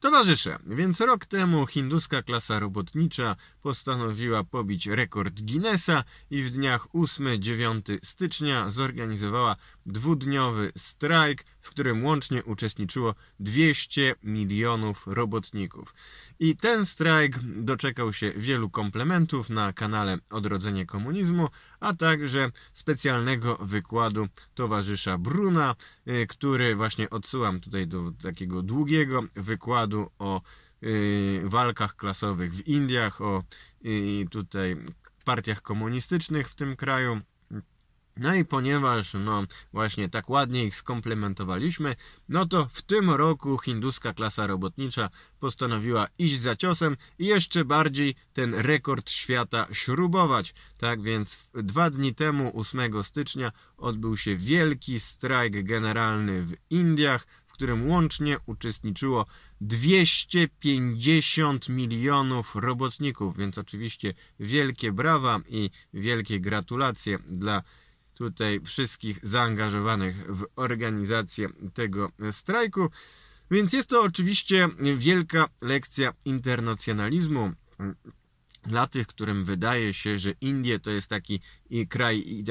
Towarzysze, więc rok temu hinduska klasa robotnicza postanowiła pobić rekord Guinnessa i w dniach 8-9 stycznia zorganizowała dwudniowy strajk, w którym łącznie uczestniczyło 200 milionów robotników. I ten strajk doczekał się wielu komplementów na kanale Odrodzenie Komunizmu, a także specjalnego wykładu towarzysza Bruna, y, który właśnie odsyłam tutaj do takiego długiego wykładu o y, walkach klasowych w Indiach, o y, tutaj partiach komunistycznych w tym kraju. No i ponieważ, no właśnie tak ładnie ich skomplementowaliśmy, no to w tym roku hinduska klasa robotnicza postanowiła iść za ciosem i jeszcze bardziej ten rekord świata śrubować. Tak więc dwa dni temu, 8 stycznia, odbył się wielki strajk generalny w Indiach, w którym łącznie uczestniczyło 250 milionów robotników, więc oczywiście wielkie brawa i wielkie gratulacje dla tutaj wszystkich zaangażowanych w organizację tego strajku. Więc jest to oczywiście wielka lekcja internacjonalizmu dla tych, którym wydaje się, że Indie to jest taki kraj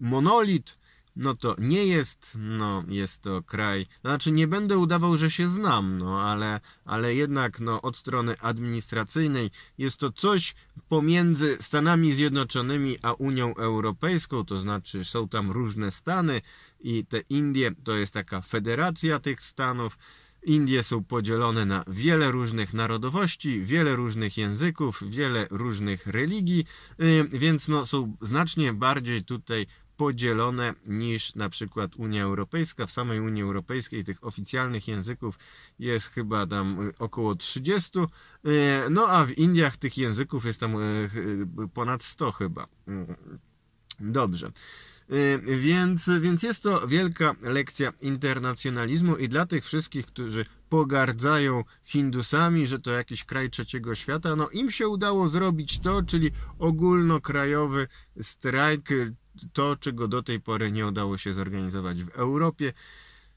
monolit, no to nie jest, no jest to kraj, znaczy nie będę udawał, że się znam, no ale, ale jednak no od strony administracyjnej jest to coś pomiędzy Stanami Zjednoczonymi a Unią Europejską, to znaczy są tam różne stany i te Indie to jest taka federacja tych stanów, Indie są podzielone na wiele różnych narodowości, wiele różnych języków, wiele różnych religii, y, więc no, są znacznie bardziej tutaj podzielone niż na przykład Unia Europejska. W samej Unii Europejskiej tych oficjalnych języków jest chyba tam y, około 30, y, no a w Indiach tych języków jest tam y, ponad 100 chyba. Mm. Dobrze. Y, więc, więc jest to wielka lekcja internacjonalizmu i dla tych wszystkich, którzy pogardzają Hindusami, że to jakiś kraj trzeciego świata, no im się udało zrobić to, czyli ogólnokrajowy strajk, to czego do tej pory nie udało się zorganizować w Europie.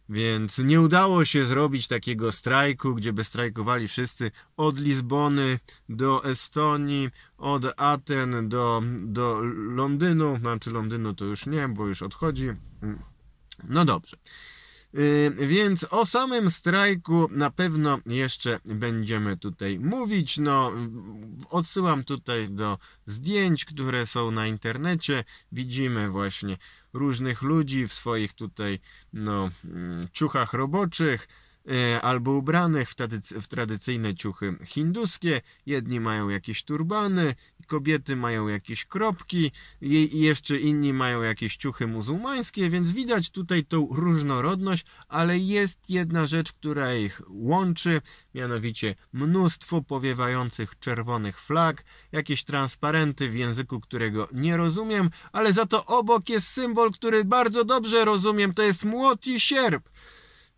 Więc nie udało się zrobić takiego strajku, gdzie by strajkowali wszyscy od Lizbony do Estonii, od Aten do, do Londynu. Znaczy Londynu to już nie, bo już odchodzi. Mm. No dobrze. Y, więc o samym strajku na pewno jeszcze będziemy tutaj mówić. No, odsyłam tutaj do zdjęć, które są na internecie. Widzimy właśnie różnych ludzi w swoich tutaj no, mm, ciuchach roboczych E, albo ubranych w, w tradycyjne ciuchy hinduskie. Jedni mają jakieś turbany, kobiety mają jakieś kropki, i jeszcze inni mają jakieś ciuchy muzułmańskie, więc widać tutaj tą różnorodność, ale jest jedna rzecz, która ich łączy, mianowicie mnóstwo powiewających czerwonych flag, jakieś transparenty w języku, którego nie rozumiem, ale za to obok jest symbol, który bardzo dobrze rozumiem, to jest młot i sierp.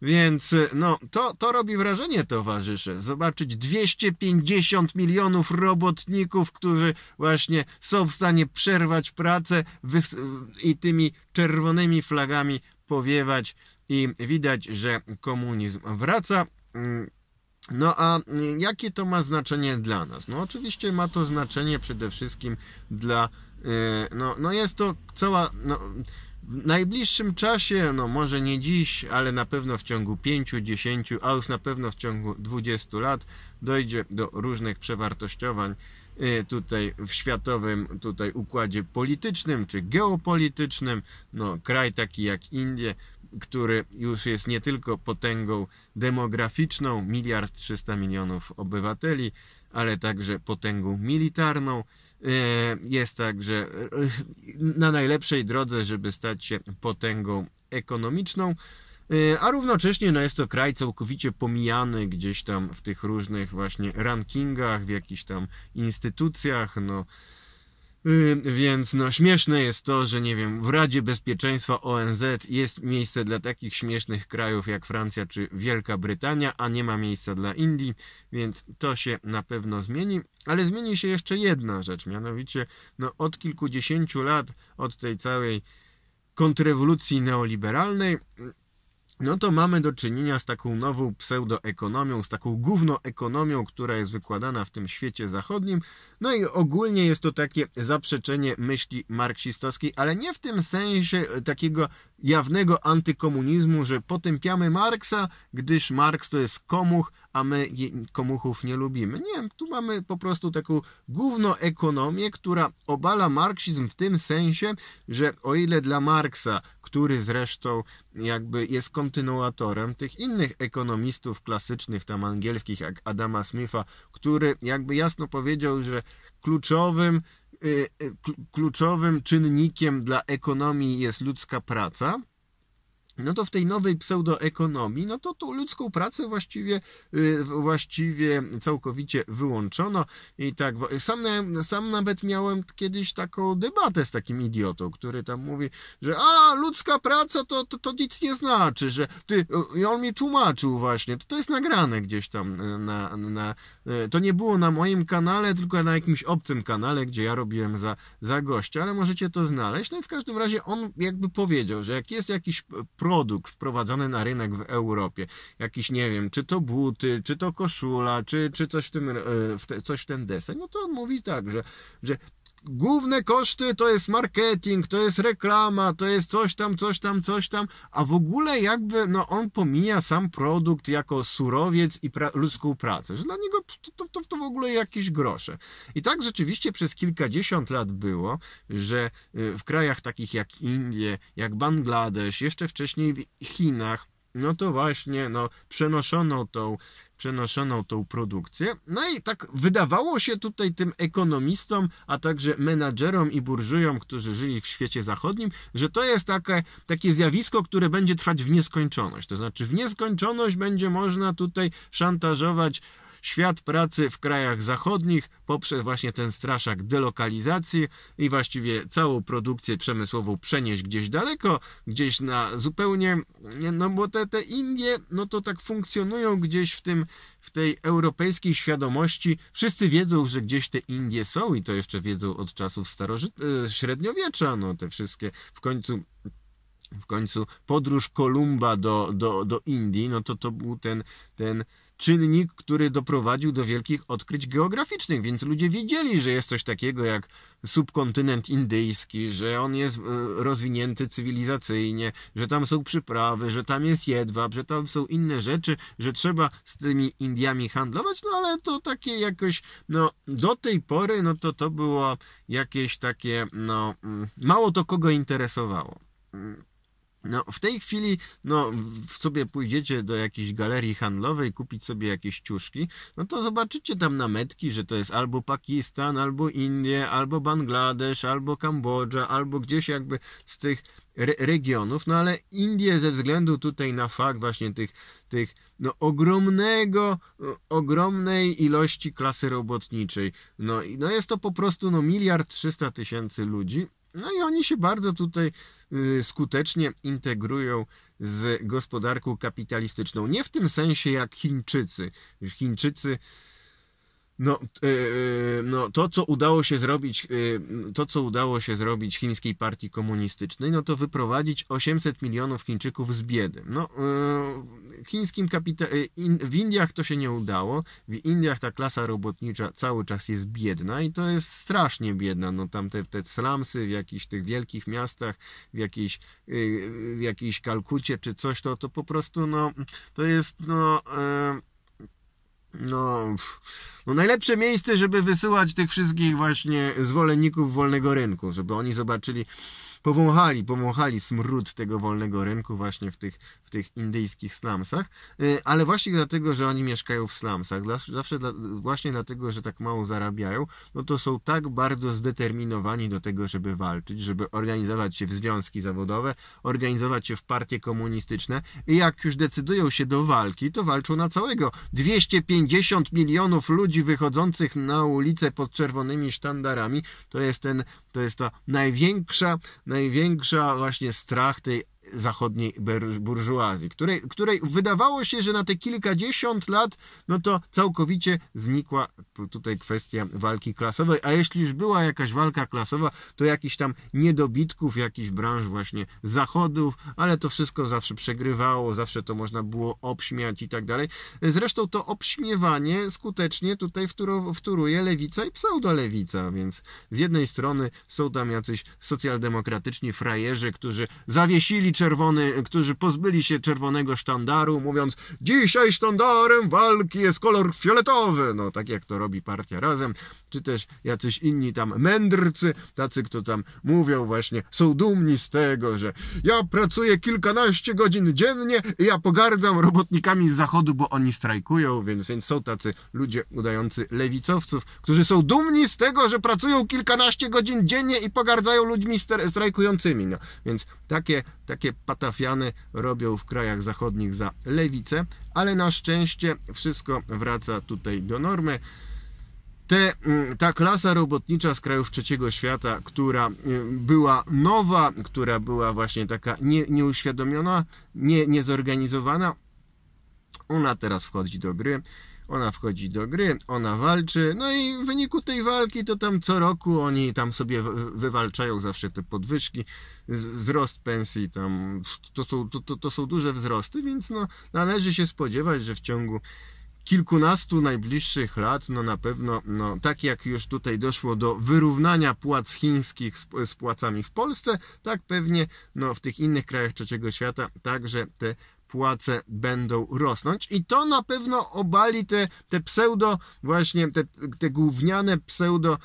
Więc y, no, to, to robi wrażenie, towarzysze. Zobaczyć 250 milionów robotników, którzy właśnie są w stanie przerwać pracę i tymi czerwonymi flagami powiewać. I widać, że komunizm wraca. Mm. No a jakie to ma znaczenie dla nas? No oczywiście ma to znaczenie przede wszystkim dla. Y, no, no jest to cała. No, w najbliższym czasie, no może nie dziś, ale na pewno w ciągu 5, 10, a już na pewno w ciągu 20 lat dojdzie do różnych przewartościowań y, tutaj w światowym tutaj układzie politycznym czy geopolitycznym. No, kraj taki jak Indie, który już jest nie tylko potęgą demograficzną, miliard 300 milionów obywateli, ale także potęgą militarną E, jest także e, na najlepszej drodze, żeby stać się potęgą ekonomiczną, e, a równocześnie no, jest to kraj całkowicie pomijany gdzieś tam w tych różnych właśnie rankingach, w jakichś tam instytucjach. No, Y, więc no śmieszne jest to, że nie wiem, w Radzie Bezpieczeństwa ONZ jest miejsce dla takich śmiesznych krajów jak Francja czy Wielka Brytania, a nie ma miejsca dla Indii, więc to się na pewno zmieni. Ale zmieni się jeszcze jedna rzecz, mianowicie no, od kilkudziesięciu lat, od tej całej kontrrewolucji neoliberalnej, no to mamy do czynienia z taką nową pseudoekonomią, z taką głównoekonomią, która jest wykładana w tym świecie zachodnim. No i ogólnie jest to takie zaprzeczenie myśli marksistowskiej, ale nie w tym sensie takiego jawnego antykomunizmu, że potępiamy Marksa, gdyż Marks to jest komuch, a my komuchów nie lubimy. Nie, tu mamy po prostu taką główną ekonomię, która obala marksizm w tym sensie, że o ile dla Marksa, który zresztą jakby jest kontynuatorem tych innych ekonomistów klasycznych, tam angielskich, jak Adama Smitha, który jakby jasno powiedział, że kluczowym Y, y, kluczowym czynnikiem dla ekonomii jest ludzka praca, no to w tej nowej pseudoekonomii, no to tu ludzką pracę właściwie, y, właściwie całkowicie wyłączono i tak, sam, sam nawet miałem kiedyś taką debatę z takim idiotą, który tam mówi, że a, ludzka praca to, to, to nic nie znaczy, że ty, i on mi tłumaczył właśnie, to, to jest nagrane gdzieś tam na, na, y, to nie było na moim kanale, tylko na jakimś obcym kanale, gdzie ja robiłem za, za gościa, ale możecie to znaleźć, no i w każdym razie on jakby powiedział, że jak jest jakiś problem, produkt wprowadzony na rynek w Europie. Jakiś, nie wiem, czy to buty, czy to koszula, czy, czy coś, w tym, e, w te, coś w ten deseń. No to on mówi tak, że, że główne koszty to jest marketing, to jest reklama, to jest coś tam, coś tam, coś tam, a w ogóle jakby no on pomija sam produkt jako surowiec i pra ludzką pracę, że dla niego to, to, to w ogóle jakieś grosze. I tak rzeczywiście przez kilkadziesiąt lat było, że y, w krajach takich jak Indie, jak Bangladesz, jeszcze wcześniej w Chinach, no to właśnie, no, przenoszono tą, przenoszono tą produkcję. No i tak wydawało się tutaj tym ekonomistom, a także menadżerom i burżujom, którzy żyli w świecie zachodnim, że to jest takie, takie zjawisko, które będzie trwać w nieskończoność. To znaczy, w nieskończoność będzie można tutaj szantażować świat pracy w krajach zachodnich poprzez właśnie ten straszak delokalizacji i właściwie całą produkcję przemysłową przenieść gdzieś daleko, gdzieś na zupełnie, no bo te, te Indie, no to tak funkcjonują gdzieś w tym, w tej europejskiej świadomości. Wszyscy wiedzą, że gdzieś te Indie są i to jeszcze wiedzą od czasów starożyt- e, średniowiecza, no te wszystkie w końcu w końcu podróż Kolumba do, do, do Indii, no to to był ten, ten czynnik, który doprowadził do wielkich odkryć geograficznych, więc ludzie wiedzieli, że jest coś takiego jak subkontynent indyjski, że on jest e, rozwinięty cywilizacyjnie, że tam są przyprawy, że tam jest jedwab, że tam są inne rzeczy, że trzeba z tymi Indiami handlować, no ale to takie jakoś, no do tej pory, no to to było jakieś takie, no mm, mało to kogo interesowało. Mm. No, w tej chwili, no, sobie pójdziecie do jakiejś galerii handlowej, kupić sobie jakieś ciuszki, no to zobaczycie tam nametki, że to jest albo Pakistan, albo Indie, albo Bangladesz, albo Kambodża, albo gdzieś jakby z tych re regionów, no ale Indie ze względu tutaj na fakt właśnie tych, tych no, ogromnego, ogromnej ilości klasy robotniczej, no, no jest to po prostu no miliard trzysta tysięcy ludzi, no i oni się bardzo tutaj y, skutecznie integrują z gospodarką kapitalistyczną. Nie w tym sensie jak Chińczycy. Chińczycy. No, y, y, no, to, co udało się zrobić, to, co udało się zrobić chińskiej partii komunistycznej, no to wyprowadzić 800 milionów Chińczyków z biedy. No, chińskim kapita... Y, in, w Indiach to się nie udało. W Indiach ta klasa robotnicza cały czas jest biedna i to jest strasznie biedna. No tam te, te slumsy w jakichś tych wielkich miastach, w jakiejś, y, w jakiejś Kalkucie czy coś, to, to po prostu no, to jest no... no, no, najlepsze miejsce, żeby wysyłać tych wszystkich właśnie zwolenników wolnego rynku, żeby oni zobaczyli, powąchali, powąchali smród tego wolnego rynku właśnie w tych, w tych indyjskich slumsach, y, ale właśnie dlatego, że oni mieszkają w slumsach, zawsze dla, właśnie dlatego, że tak mało zarabiają, no to są tak bardzo zdeterminowani do tego, żeby walczyć, żeby organizować się w związki zawodowe, organizować się w partie komunistyczne i jak już decydują się do walki, to walczą na całego. 250 milionów ludzi wychodzących na ulicę pod czerwonymi sztandarami, to jest ten to jest ta największa, największa właśnie strach tej zachodniej burżuazji, której, której wydawało się, że na te kilkadziesiąt lat, no to całkowicie znikła tutaj kwestia walki klasowej, a jeśli już była jakaś walka klasowa, to jakiś tam niedobitków, jakiś branż właśnie zachodów, ale to wszystko zawsze przegrywało, zawsze to można było obśmiać i tak dalej. Zresztą to obśmiewanie skutecznie tutaj wturuje wtóruje lewica i pseudolewica, więc z jednej strony są tam jacyś socjaldemokratyczni frajerzy, którzy zawiesili czerwony, którzy pozbyli się czerwonego sztandaru, mówiąc dzisiaj sztandarem walki jest kolor fioletowy, no tak jak to robi partia Razem czy też jacyś inni tam mędrcy, tacy, kto tam mówią właśnie, są dumni z tego, że ja pracuję kilkanaście godzin dziennie i ja pogardzam robotnikami z zachodu, bo oni strajkują, więc, więc są tacy ludzie udający lewicowców, którzy są dumni z tego, że pracują kilkanaście godzin dziennie i pogardzają ludźmi strajkującymi. No, więc takie, takie patafiany robią w krajach zachodnich za lewicę, ale na szczęście wszystko wraca tutaj do normy. Te, mm, ta klasa robotnicza z krajów trzeciego świata, która y, była nowa, która była właśnie taka nie, nieuświadomiona, nie, niezorganizowana, ona teraz wchodzi do gry. Ona wchodzi do gry, ona walczy, no i w wyniku tej walki to tam co roku oni tam sobie wywalczają zawsze te podwyżki, wzrost pensji tam, to są, to, to, to są duże wzrosty, więc no należy się spodziewać, że w ciągu kilkunastu najbliższych lat, no na pewno, no, tak jak już tutaj doszło do wyrównania płac chińskich z, z płacami w Polsce, tak pewnie no, w tych innych krajach trzeciego świata także te płace będą rosnąć i to na pewno obali te, te pseudo, właśnie te, te gówniane pseudo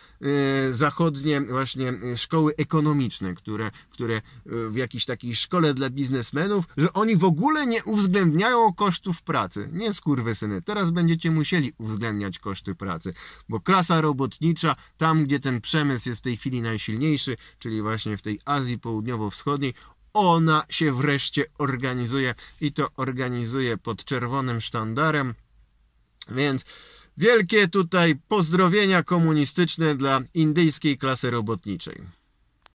e, zachodnie właśnie e, szkoły ekonomiczne, które, które e, w jakiejś takiej szkole dla biznesmenów, że oni w ogóle nie uwzględniają kosztów pracy. Nie syny, teraz będziecie musieli uwzględniać koszty pracy, bo klasa robotnicza, tam gdzie ten przemysł jest w tej chwili najsilniejszy, czyli właśnie w tej Azji Południowo-Wschodniej, ona się wreszcie organizuje i to organizuje pod czerwonym sztandarem. Więc wielkie tutaj pozdrowienia komunistyczne dla indyjskiej klasy robotniczej.